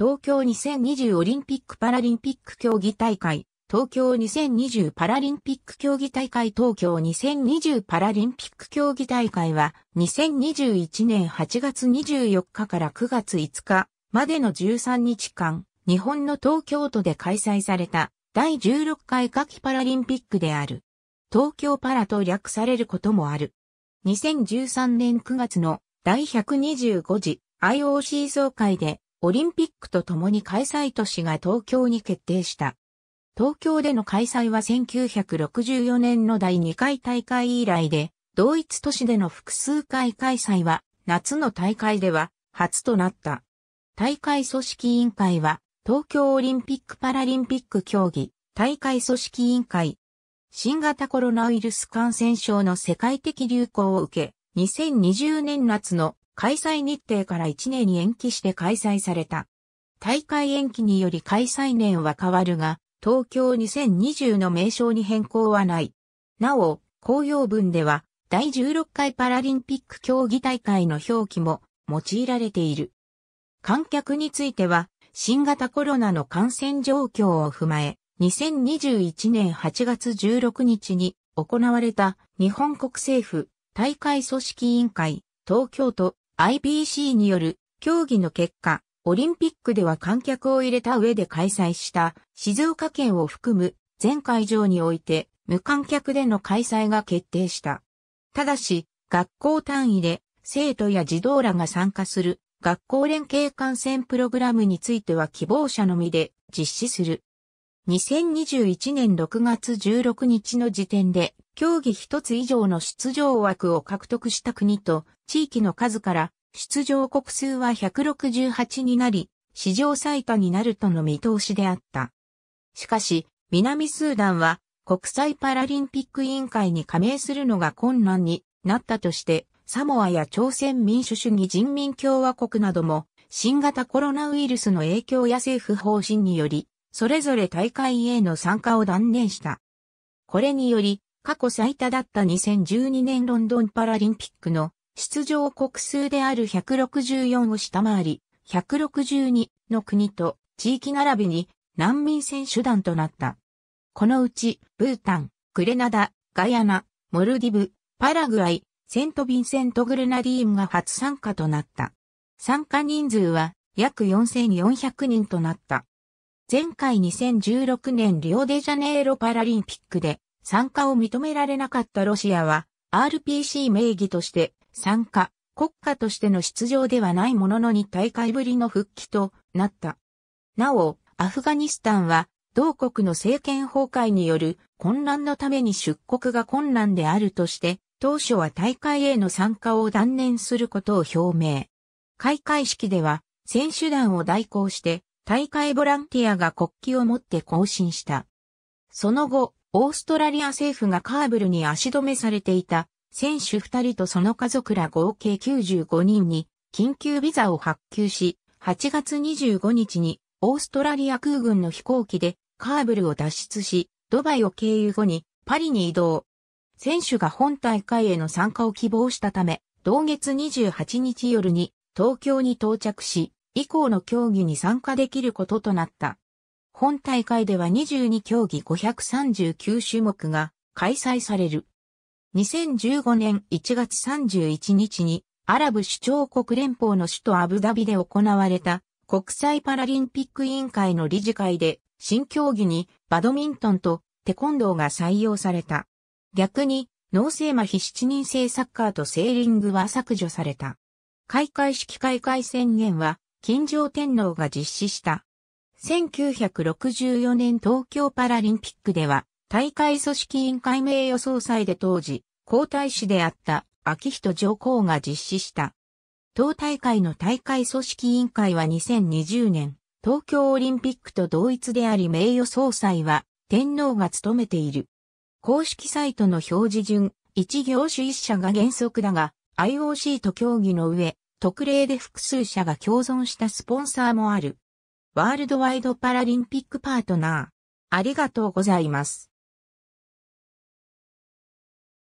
東京2020オリンピック・パラリンピック競技大会、東京2020パラリンピック競技大会東京2020パラリンピック競技大会は2021年8月24日から9月5日までの13日間、日本の東京都で開催された第16回夏季パラリンピックである。東京パラと略されることもある。2013年9月の第125次 IOC 総会でオリンピックと共に開催都市が東京に決定した。東京での開催は1964年の第2回大会以来で、同一都市での複数回開催は、夏の大会では初となった。大会組織委員会は、東京オリンピック・パラリンピック競技、大会組織委員会。新型コロナウイルス感染症の世界的流行を受け、2020年夏の開催日程から1年に延期して開催された。大会延期により開催年は変わるが、東京2020の名称に変更はない。なお、公用文では、第16回パラリンピック競技大会の表記も用いられている。観客については、新型コロナの感染状況を踏まえ、2021年8月16日に行われた日本国政府大会組織委員会東京都 IBC による競技の結果、オリンピックでは観客を入れた上で開催した静岡県を含む全会場において無観客での開催が決定した。ただし、学校単位で生徒や児童らが参加する学校連携観戦プログラムについては希望者のみで実施する。2021年6月16日の時点で競技一つ以上の出場枠を獲得した国と地域の数から出場国数は168になり、史上最多になるとの見通しであった。しかし、南スーダンは国際パラリンピック委員会に加盟するのが困難になったとして、サモアや朝鮮民主主義人民共和国なども新型コロナウイルスの影響や政府方針により、それぞれ大会への参加を断念した。これにより、過去最多だった2012年ロンドンパラリンピックの出場国数である164を下回り、162の国と地域並びに難民選手団となった。このうち、ブータン、グレナダ、ガヤナ、モルディブ、パラグアイ、セント・ヴィンセント・グレナディーンが初参加となった。参加人数は約4400人となった。前回2016年リオデジャネイロパラリンピックで参加を認められなかったロシアは、RPC 名義として参加、国家としての出場ではないものの2大会ぶりの復帰となった。なお、アフガニスタンは、同国の政権崩壊による混乱のために出国が困難であるとして、当初は大会への参加を断念することを表明。開会式では、選手団を代行して、大会ボランティアが国旗を持って行進した。その後、オーストラリア政府がカーブルに足止めされていた選手2人とその家族ら合計95人に緊急ビザを発給し、8月25日にオーストラリア空軍の飛行機でカーブルを脱出し、ドバイを経由後にパリに移動。選手が本大会への参加を希望したため、同月28日夜に東京に到着し、以降の競技に参加できることとなった。本大会では22競技539種目が開催される。2015年1月31日にアラブ首長国連邦の首都アブダビで行われた国際パラリンピック委員会の理事会で新競技にバドミントンとテコンドーが採用された。逆に脳性麻痺7人制サッカーとセーリングは削除された。開会式開会宣言は、金城天皇が実施した1964年東京パラリンピックでは、大会組織委員会名誉総裁で当時、皇太子であった秋人上皇が実施した。党大会の大会組織委員会は2020年、東京オリンピックと同一であり名誉総裁は天皇が務めている。公式サイトの表示順、一業種一社が原則だが、IOC と協議の上、特例で複数社が共存したスポンサーもある。ワールドワイドパラリンピックパートナー。ありがとうございます。